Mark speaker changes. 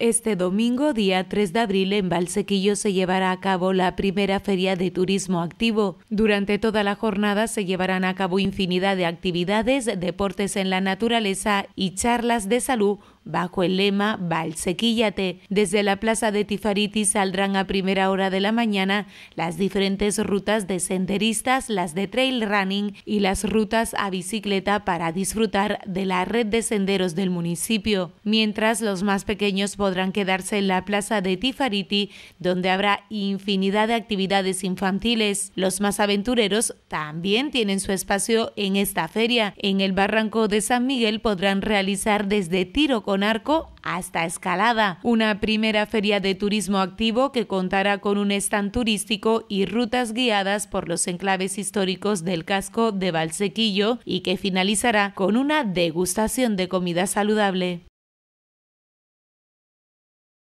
Speaker 1: Este domingo, día 3 de abril, en Valsequillo se llevará a cabo la primera feria de turismo activo. Durante toda la jornada se llevarán a cabo infinidad de actividades, deportes en la naturaleza y charlas de salud bajo el lema Valsequíllate. Desde la plaza de Tifariti saldrán a primera hora de la mañana las diferentes rutas de senderistas, las de trail running y las rutas a bicicleta para disfrutar de la red de senderos del municipio, mientras los más pequeños podrán quedarse en la plaza de Tifariti, donde habrá infinidad de actividades infantiles. Los más aventureros también tienen su espacio en esta feria. En el barranco de San Miguel podrán realizar desde tiro con arco hasta escalada. Una primera feria de turismo activo que contará con un stand turístico y rutas guiadas por los enclaves históricos del casco de Valsequillo y que finalizará con una degustación de comida saludable.